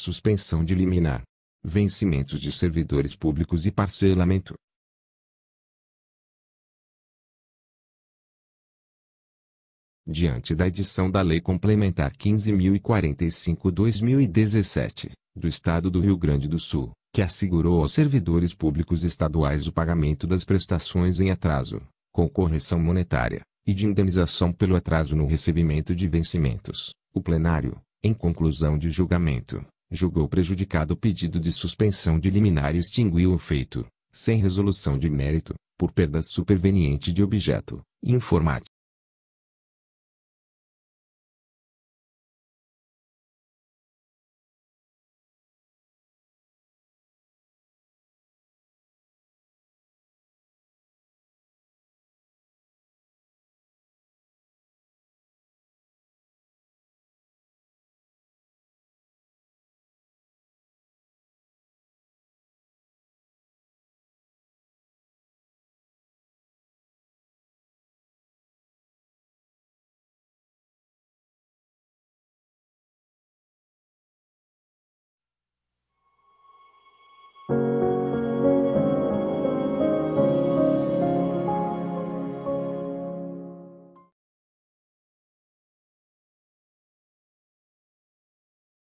suspensão de liminar, vencimentos de servidores públicos e parcelamento. Diante da edição da Lei Complementar 15.045-2017, do Estado do Rio Grande do Sul, que assegurou aos servidores públicos estaduais o pagamento das prestações em atraso, com correção monetária, e de indenização pelo atraso no recebimento de vencimentos, o plenário, em conclusão de julgamento, julgou prejudicado o pedido de suspensão de liminar e extinguiu o feito, sem resolução de mérito, por perda superveniente de objeto, informático.